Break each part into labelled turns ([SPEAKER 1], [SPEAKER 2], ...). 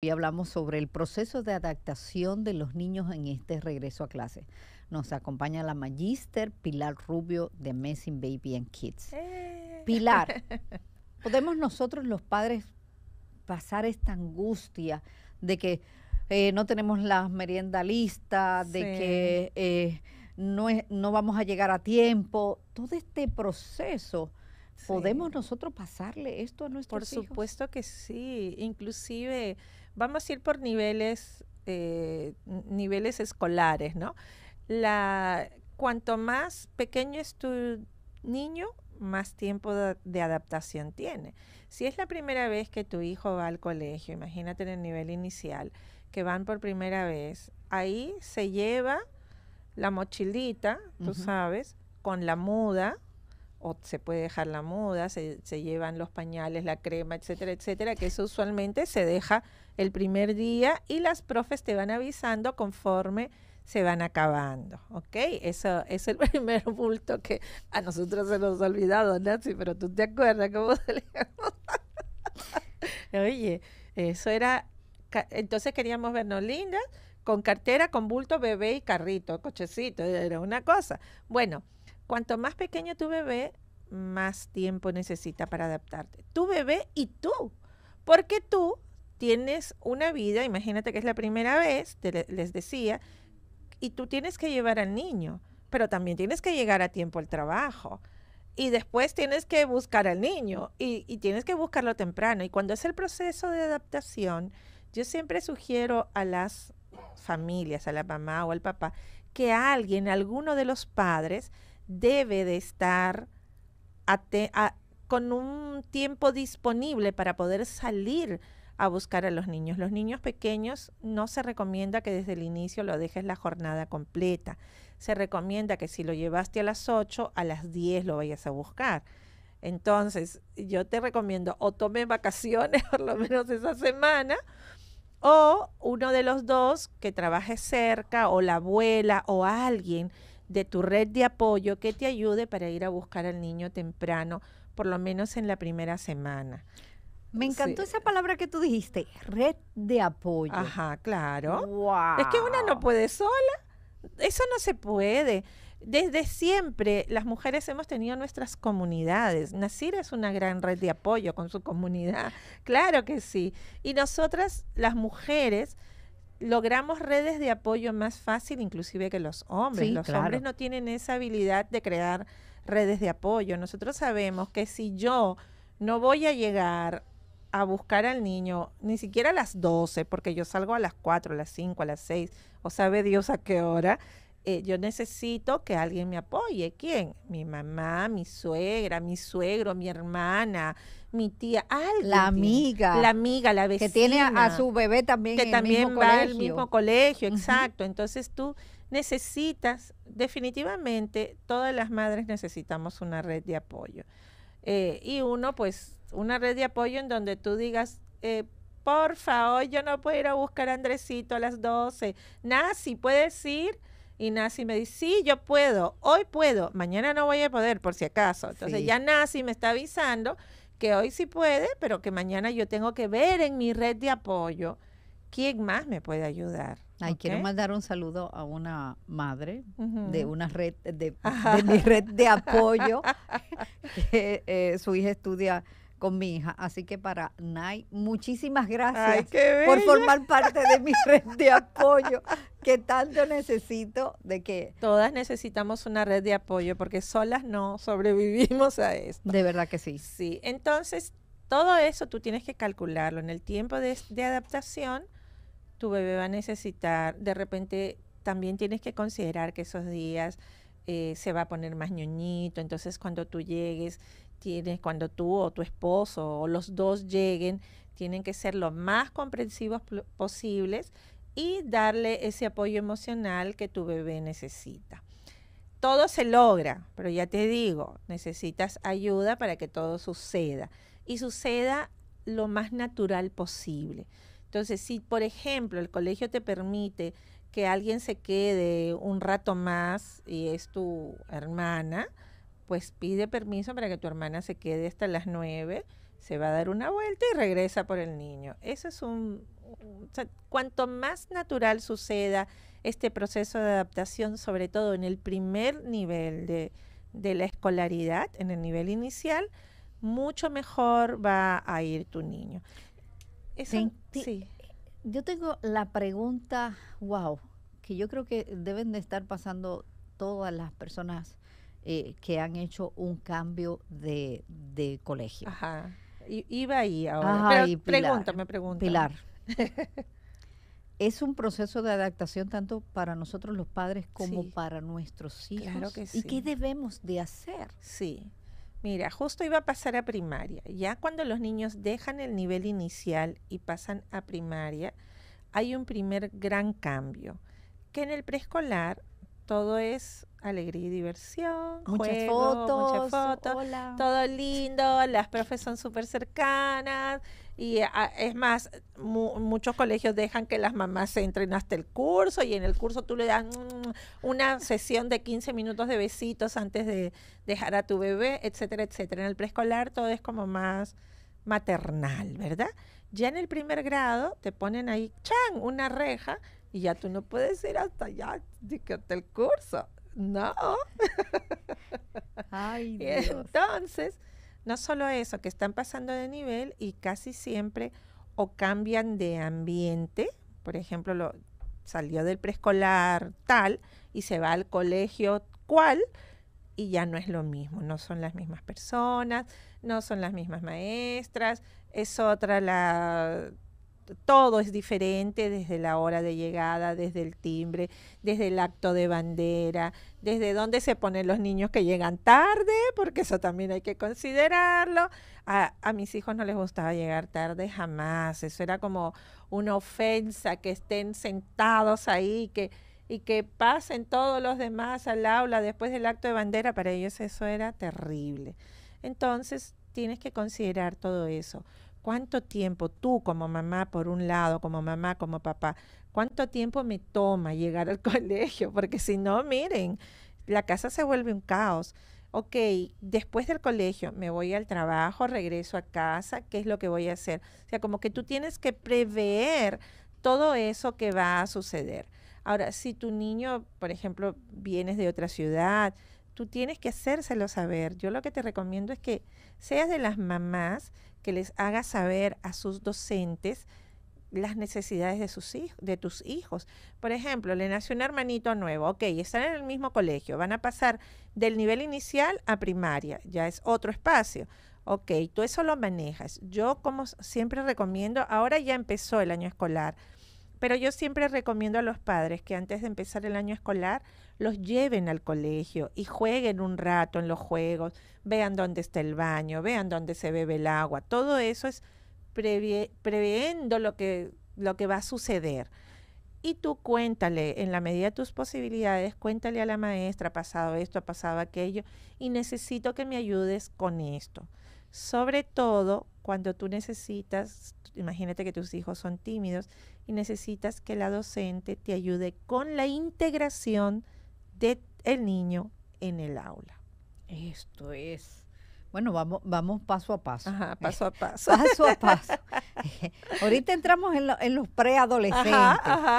[SPEAKER 1] Hoy hablamos sobre el proceso de adaptación de los niños en este regreso a clase. Nos acompaña la magíster Pilar Rubio de Messing Baby and Kids. Eh. Pilar, ¿podemos nosotros los padres pasar esta angustia de que eh, no tenemos la merienda lista, de que eh, no, no vamos a llegar a tiempo? Todo este proceso. ¿Podemos nosotros pasarle esto a nuestros hijos? Por
[SPEAKER 2] supuesto que sí. Inclusive vamos a ir por niveles, eh, niveles escolares, ¿no? La, cuanto más pequeño es tu niño, más tiempo de, adaptación tiene. Si es la primera vez que tu hijo va al colegio, imagínate en el nivel inicial, que van por primera vez, ahí se lleva la mochilita, tú sabes, con la muda, o se puede dejar la muda, se, se, llevan los pañales, la crema, etcétera, etcétera, que eso usualmente se deja el primer día y las profes te van avisando conforme se van acabando, ¿ok? Eso es el primer bulto que a nosotros se nos ha olvidado, Nancy, pero tú te acuerdas cómo se le Oye, eso era, entonces queríamos vernos lindas, con cartera, con bulto, bebé y carrito, cochecito, era una cosa. Bueno, cuanto más pequeño tu bebé, más tiempo necesita para adaptarte. Tu bebé y tú, porque tú tienes una vida, imagínate que es la primera vez, te, les decía, y tú tienes que llevar al niño, pero también tienes que llegar a tiempo al trabajo. Y después tienes que buscar al niño y, tienes que buscarlo temprano. Y cuando es el proceso de adaptación, yo siempre sugiero a las familias, a la mamá o al papá, que alguien, alguno de los padres, debe de estar a, con un tiempo disponible para poder salir a buscar a los niños. Los niños pequeños no se recomienda que desde el inicio lo dejes la jornada completa. Se recomienda que si lo llevaste a las 8, a las 10 lo vayas a buscar. Entonces, yo te recomiendo o tome vacaciones por lo menos esa semana, o uno de los dos que trabaje cerca, o la abuela, o alguien de tu red de apoyo que te ayude para ir a buscar al niño temprano, por lo menos en la primera semana. Me encantó esa
[SPEAKER 1] palabra que tú dijiste, red de
[SPEAKER 2] apoyo. Ajá, claro. Es que una no puede sola. Eso no se puede. Desde siempre las mujeres hemos tenido nuestras comunidades. Nacir es una gran red de apoyo con su comunidad. Claro que sí. Y nosotras, las mujeres, logramos redes de apoyo más fácil inclusive que los hombres. los hombres no tienen esa habilidad de crear redes de apoyo. Nosotros sabemos que si yo no voy a llegar a buscar al niño, ni siquiera a las 12, porque yo salgo a las 4, a las 5, a las 6, o sabe Dios a qué hora, eh, yo necesito que alguien me apoye. ¿Quién? Mi mamá, mi suegra, mi suegro, mi hermana, mi tía, alguien. La amiga. La amiga, la vecina. Que tiene a, su bebé
[SPEAKER 1] también que también el mismo va al mismo
[SPEAKER 2] colegio, exacto. Entonces tú necesitas, definitivamente, todas las madres necesitamos una red de apoyo. Eh, y uno, pues, una red de apoyo en donde tú digas, por eh, porfa, hoy yo no puedo ir a buscar a Andresito a las 12. Nancy, ¿puedes ir? Y Nancy me dice, sí, yo puedo, hoy puedo, mañana no voy a poder por si acaso. Entonces ya Nancy me está avisando que hoy sí puede, pero que mañana yo tengo que ver en mi red de apoyo
[SPEAKER 1] quién más me puede ayudar. Ay, quiero mandar un saludo a una madre de una red, de, mi red de apoyo, que eh, su hija estudia con mi hija. Así que para Nay, muchísimas gracias por formar parte de mi red de apoyo que tanto necesito de que...
[SPEAKER 2] Todas necesitamos una red de apoyo porque solas no sobrevivimos a esto.
[SPEAKER 1] De verdad que sí.
[SPEAKER 2] Sí, entonces todo eso tú tienes que calcularlo. En el tiempo de, adaptación, tu bebé va a necesitar, de repente también tienes que considerar que esos días... Eh, se va a poner más ñoñito, entonces cuando tú llegues tienes cuando tú o tu esposo o los dos lleguen, tienen que ser lo más comprensivos posibles y darle ese apoyo emocional que tu bebé necesita. Todo se logra, pero ya te digo, necesitas ayuda para que todo suceda y suceda lo más natural posible. Entonces, si por ejemplo el colegio te permite que alguien se quede un rato más y es tu hermana, pues pide permiso para que tu hermana se quede hasta las 9, se va a dar una vuelta y regresa por el niño. Eso es un... cuanto más natural suceda este proceso de adaptación, sobre todo en el primer nivel de, la escolaridad, en el nivel inicial, mucho mejor va a ir tu niño.
[SPEAKER 1] Yo tengo la pregunta, wow, que yo creo que deben de estar pasando todas las personas eh, que han hecho un cambio de, colegio. Ajá. iba ahí ahora. Pero Pilar. es un proceso de adaptación tanto para nosotros los padres como para nuestros hijos. Claro que sí. ¿Y qué debemos de hacer? Sí. Mira,
[SPEAKER 2] justo iba a pasar a primaria. Ya cuando los niños dejan el nivel inicial y pasan a primaria, hay un primer gran cambio, que en el preescolar todo es alegría y diversión, muchas fotos, muchas fotos todo lindo, las profes son súper cercanas y ah, es más, muchos colegios dejan que las mamás se entren hasta el curso y en el curso tú le dan mm, una sesión de 15 minutos de besitos antes de dejar a tu bebé, etcétera, etcétera. En el preescolar todo es como más maternal, ¿verdad? Ya en el primer grado te ponen ahí, chan, una reja y ya tú no puedes ir hasta allá, hasta el curso no.
[SPEAKER 1] Ay, Dios.
[SPEAKER 2] entonces, no solo eso, que están pasando de nivel y casi siempre o cambian de ambiente, por ejemplo, lo, salió del preescolar tal y se va al colegio cual y ya no es lo mismo, no son las mismas personas, no son las mismas maestras, es otra la todo es diferente desde la hora de llegada, desde el timbre, desde el acto de bandera, desde dónde se ponen los niños que llegan tarde, porque eso también hay que considerarlo. A, mis hijos no les gustaba llegar tarde jamás, eso era como una ofensa que estén sentados ahí y que pasen todos los demás al aula después del acto de bandera, para ellos eso era terrible. Entonces tienes que considerar todo eso. ¿cuánto tiempo tú como mamá, por un lado, como mamá, como papá, cuánto tiempo me toma llegar al colegio? Porque si no, miren, la casa se vuelve un caos. Ok, después del colegio me voy al trabajo, regreso a casa, ¿qué es lo que voy a hacer? O sea, como que tú tienes que prever todo eso que va a suceder. Ahora, si tu niño, por ejemplo, vienes de otra ciudad, tú tienes que hacérselo saber. Yo lo que te recomiendo es que seas de las mamás que les haga saber a sus docentes las necesidades de, sus hijos, de tus hijos. Por ejemplo, le nació un hermanito nuevo, ok, están en el mismo colegio, van a pasar del nivel inicial a primaria, ya es otro espacio. Ok, tú eso lo manejas. Yo como siempre recomiendo, ahora ya empezó el año escolar, pero yo siempre recomiendo a los padres que antes de empezar el año escolar los lleven al colegio y jueguen un rato en los juegos, vean dónde está el baño, vean dónde se bebe el agua. Todo eso es previendo lo que, lo que va a suceder. Y tú cuéntale, en la medida de tus posibilidades, cuéntale a la maestra, ha pasado esto, ha pasado aquello, y necesito que me ayudes con esto. Sobre todo cuando tú necesitas, imagínate que tus hijos son tímidos y necesitas que la docente te ayude con la integración del
[SPEAKER 1] el niño en el aula. Esto es. Bueno, vamos, vamos paso a paso. Ajá, paso a paso. paso a paso. Ahorita entramos en, en los preadolescentes.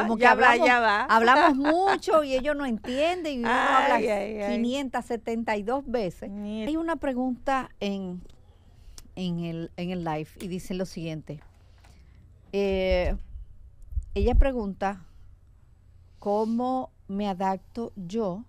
[SPEAKER 1] Como que hablamos, hablamos mucho y ellos no entienden y uno habla 572 veces. Hay una pregunta en, el, en el live y dice lo siguiente. Eh, ella pregunta, ¿cómo me adapto yo?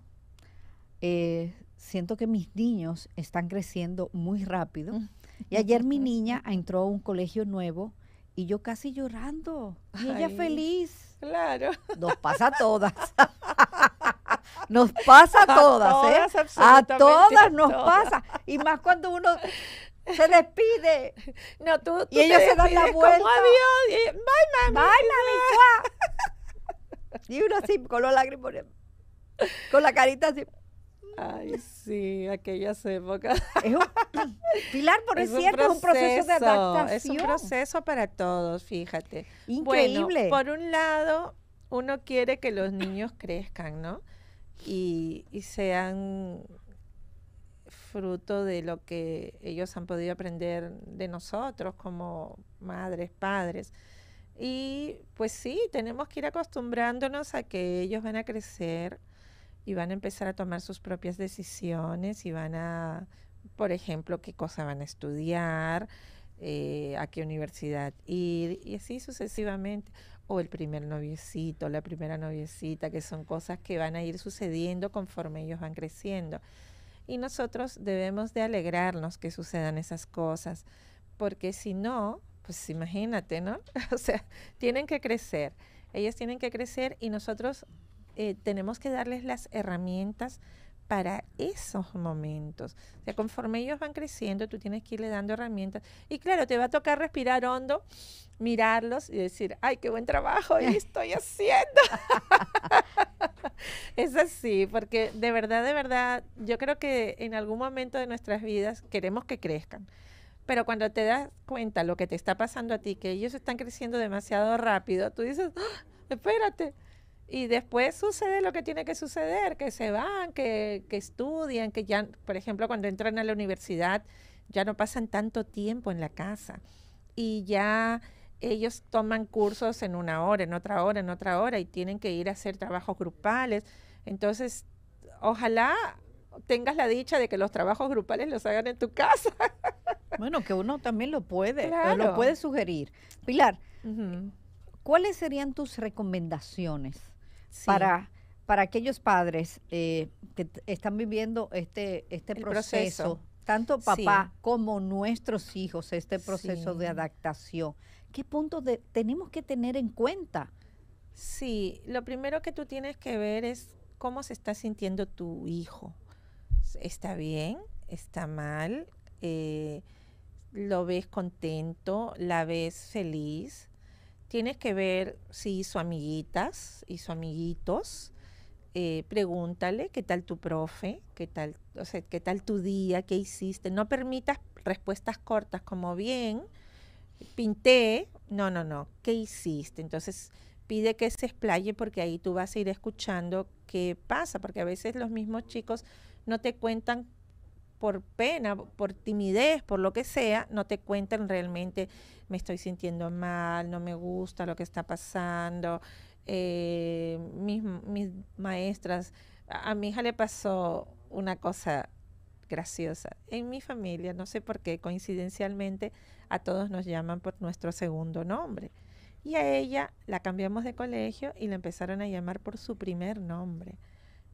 [SPEAKER 1] Eh, siento que mis niños están creciendo muy rápido. Mm. Y ayer mi niña entró a un colegio nuevo y yo casi llorando. Y ella feliz. Claro. Nos pasa a todas. Nos pasa a todas, ¿eh? a todas, nos pasa. Y más cuando uno se despide. No, tú, y ellos se dan la vuelta. adiós. Y, bye, mami. y uno así, con los lágrimas, con la carita así. Ay, sí, aquellas épocas. Es un, Pilar, por es cierto, es un proceso de adaptación. Es un proceso
[SPEAKER 2] para todos, fíjate. Increíble. por un lado, uno quiere que los niños crezcan, ¿no? Y, y sean fruto de lo que ellos han podido aprender de nosotros como madres, padres. Y pues sí, tenemos que ir acostumbrándonos a que ellos van a crecer y van a empezar a tomar sus propias decisiones y van a, por ejemplo, qué cosa van a estudiar, eh, a qué universidad ir y así sucesivamente. O el primer noviecito, la primera noviecita, que son cosas que van a ir sucediendo conforme ellos van creciendo y nosotros debemos de alegrarnos que sucedan esas cosas, porque si no, pues imagínate, ¿no? o sea, tienen que crecer, ellas tienen que crecer y nosotros eh, tenemos que darles las herramientas para esos momentos. O sea, conforme ellos van creciendo, tú tienes que irle dando herramientas. Y claro, te va a tocar respirar hondo mirarlos y decir, ay, qué buen trabajo y estoy haciendo. es así, porque de verdad, de verdad, yo creo que en algún momento de nuestras vidas queremos que crezcan. Pero cuando te das cuenta lo que te está pasando a ti, que ellos están creciendo demasiado rápido, tú dices, ah, espérate, y después sucede lo que tiene que suceder, que se van, que, que, estudian, que ya, por ejemplo, cuando entran a la universidad, ya no pasan tanto tiempo en la casa y ya ellos toman cursos en una hora, en otra hora, en otra hora y tienen que ir a hacer trabajos grupales. Entonces, ojalá tengas la dicha de que los trabajos grupales los hagan en tu casa.
[SPEAKER 1] Bueno, que uno también lo puede, lo puede sugerir. Pilar, ¿cuáles serían tus recomendaciones para, para aquellos padres eh, que están viviendo este, este proceso, tanto papá como nuestros hijos, este proceso de adaptación? ¿Qué puntos tenemos que tener en cuenta? Sí, lo primero que tú tienes que ver es cómo se está sintiendo
[SPEAKER 2] tu hijo. ¿Está bien? ¿Está mal? Eh, ¿Lo ves contento? ¿La ves feliz? Tienes que ver si hizo amiguitas, hizo amiguitos. Eh, pregúntale qué tal tu profe, qué tal, qué tal tu día, qué hiciste. No permitas respuestas cortas como bien, pinté, no, no, no, ¿qué hiciste? Entonces pide que se explaye porque ahí tú vas a ir escuchando qué pasa, porque a veces los mismos chicos no te cuentan por pena, por timidez, por lo que sea, no te cuentan realmente, me estoy sintiendo mal, no me gusta lo que está pasando. Eh, mis, maestras, a, a mi hija le pasó una cosa graciosa. En mi familia, no sé por qué, coincidencialmente a todos nos llaman por nuestro segundo nombre. Y a ella la cambiamos de colegio y la empezaron a llamar por su primer nombre.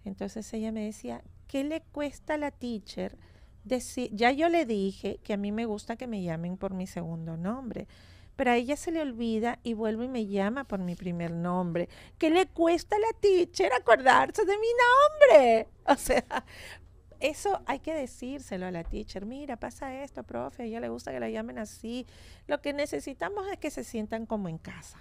[SPEAKER 2] Entonces ella me decía, ¿qué le cuesta a la teacher decir? Ya yo le dije que a mí me gusta que me llamen por mi segundo nombre pero a ella se le olvida y vuelve y me llama por mi primer nombre. ¿Qué le cuesta a la teacher acordarse de mi nombre? O sea, eso hay que decírselo a la teacher, mira, pasa esto, profe, a ella le gusta que la llamen así. Lo que necesitamos es que se sientan como en casa.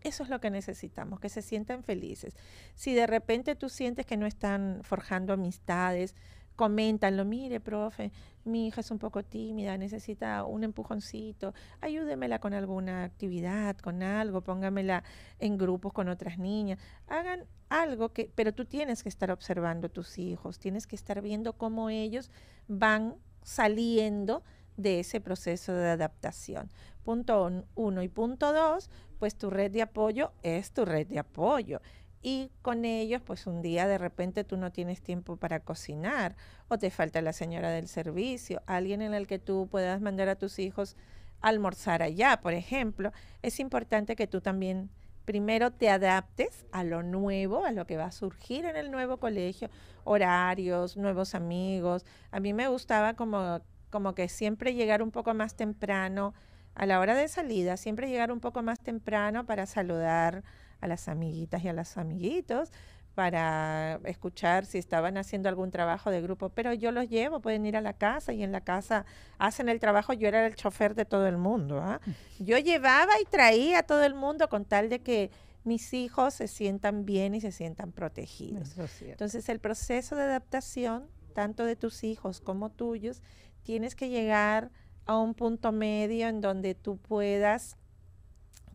[SPEAKER 2] Eso es lo que necesitamos, que se sientan felices. Si de repente tú sientes que no están forjando amistades, comentan, mire, profe, mi hija es un poco tímida, necesita un empujoncito, ayúdemela con alguna actividad, con algo, póngamela en grupos con otras niñas, hagan algo que, pero tú tienes que estar observando a tus hijos, tienes que estar viendo cómo ellos van saliendo de ese proceso de adaptación. Punto uno. Y punto dos, pues tu red de apoyo es tu red de apoyo y con ellos, pues un día de repente tú no tienes tiempo para cocinar o te falta la señora del servicio, alguien en el que tú puedas mandar a tus hijos almorzar allá, por ejemplo, es importante que tú también primero te adaptes a lo nuevo, a lo que va a surgir en el nuevo colegio, horarios, nuevos amigos. A mí me gustaba como, como que siempre llegar un poco más temprano, a la hora de salida, siempre llegar un poco más temprano para saludar a las amiguitas y a los amiguitos para escuchar si estaban haciendo algún trabajo de grupo, pero yo los llevo, pueden ir a la casa y en la casa hacen el trabajo, yo era el chofer de todo el mundo. ¿ah? Mm. Yo llevaba y traía a todo el mundo con tal de que mis hijos se sientan bien y se sientan protegidos. Entonces el proceso de adaptación, tanto de tus hijos como tuyos, tienes que llegar a un punto medio en donde tú puedas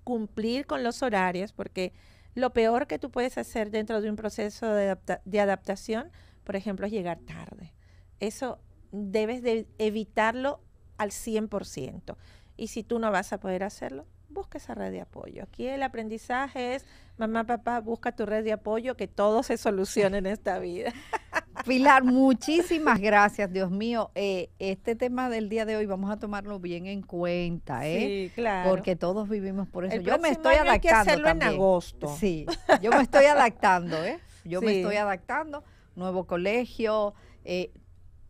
[SPEAKER 2] cumplir con los horarios, porque lo peor que tú puedes hacer dentro de un proceso de, adaptación, por ejemplo, es llegar tarde. Eso debes de evitarlo al 100%. Y si tú no vas a poder hacerlo, busca esa red de apoyo. Aquí el aprendizaje es, mamá, papá, busca tu red de apoyo, que todo se solucione en esta vida.
[SPEAKER 1] Pilar, muchísimas gracias, Dios mío. Eh, este tema del día de hoy vamos a tomarlo bien en cuenta, ¿eh? Sí, claro. Porque todos vivimos por eso. yo me estoy adaptando. Hay que hacerlo en agosto. Sí, yo me estoy adaptando, ¿eh? Yo me estoy adaptando. Nuevo colegio, eh,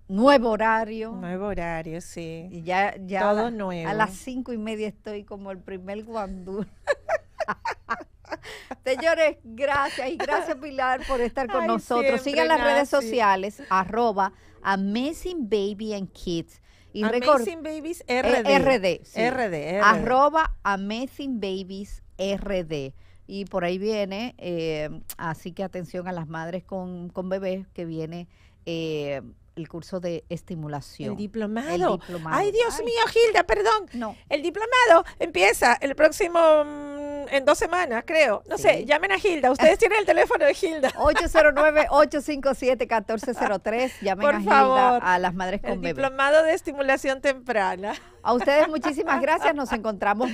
[SPEAKER 1] nuevo horario. Nuevo horario, sí. Y ya, ya Todo a A las cinco y media estoy como el primer guandú. Señores, gracias y gracias Pilar por estar con nosotros. Sigan las redes sociales, arroba Amazing Baby and Kids. Y Amazing Babies eh, RD. RD, Arroba Amazing Babies RD. Y por ahí viene, eh, así que atención a las madres con, bebés que viene. Eh, el curso de estimulación. El diplomado. Ay, Dios mío,
[SPEAKER 2] Gilda, perdón. No. El diplomado empieza el próximo mm, en, dos semanas,
[SPEAKER 1] creo. No sé, llamen a Gilda. Ustedes tienen el teléfono de Gilda. 809-857-1403. Llamen a Gilda a las madres con el Diplomado de estimulación temprana. A ustedes muchísimas gracias. Nos encontramos.